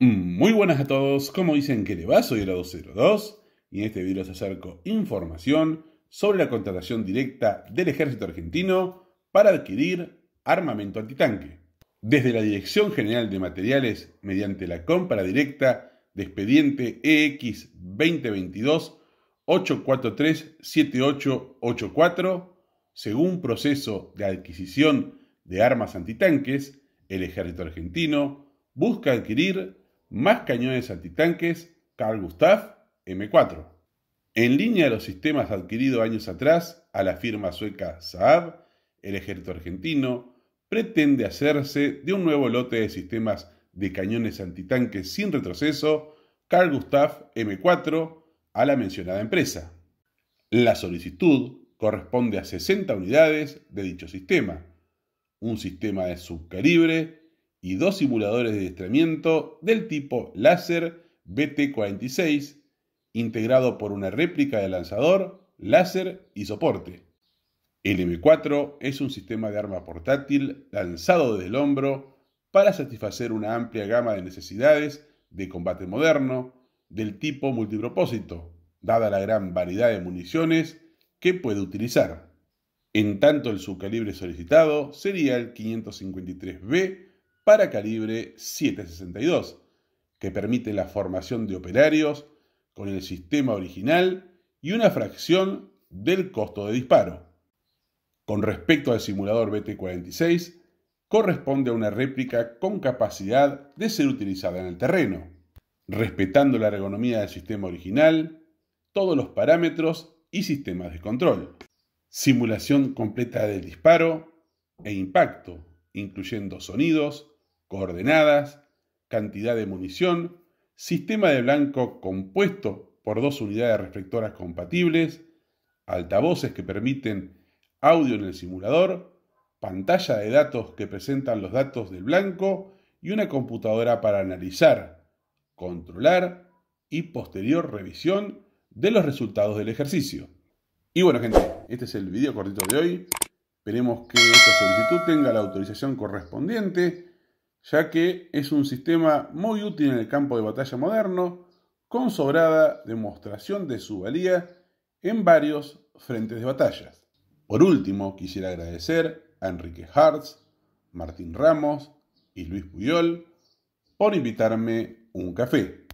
Muy buenas a todos, como dicen que le va, soy el 202 y en este video les acerco información sobre la contratación directa del ejército argentino para adquirir armamento antitanque. Desde la Dirección General de Materiales, mediante la compra directa de expediente EX 2022-843-7884, según proceso de adquisición de armas antitanques, el ejército argentino busca adquirir más cañones antitanques Carl Gustav M4. En línea de los sistemas adquiridos años atrás a la firma sueca Saab, el ejército argentino pretende hacerse de un nuevo lote de sistemas de cañones antitanques sin retroceso Carl Gustav M4 a la mencionada empresa. La solicitud corresponde a 60 unidades de dicho sistema, un sistema de subcalibre y dos simuladores de destramiento del tipo láser BT-46, integrado por una réplica de lanzador, láser y soporte. El M4 es un sistema de arma portátil lanzado desde el hombro para satisfacer una amplia gama de necesidades de combate moderno del tipo multipropósito, dada la gran variedad de municiones que puede utilizar. En tanto, el subcalibre solicitado sería el 553B para calibre 762, que permite la formación de operarios con el sistema original y una fracción del costo de disparo. Con respecto al simulador BT-46, corresponde a una réplica con capacidad de ser utilizada en el terreno, respetando la ergonomía del sistema original, todos los parámetros y sistemas de control. Simulación completa del disparo e impacto, incluyendo sonidos, coordenadas, cantidad de munición, sistema de blanco compuesto por dos unidades reflectoras compatibles, altavoces que permiten audio en el simulador, pantalla de datos que presentan los datos del blanco y una computadora para analizar, controlar y posterior revisión de los resultados del ejercicio. Y bueno gente, este es el video cortito de hoy. Esperemos que esta solicitud tenga la autorización correspondiente ya que es un sistema muy útil en el campo de batalla moderno, con sobrada demostración de su valía en varios frentes de batallas. Por último, quisiera agradecer a Enrique Hartz, Martín Ramos y Luis Puyol por invitarme un café.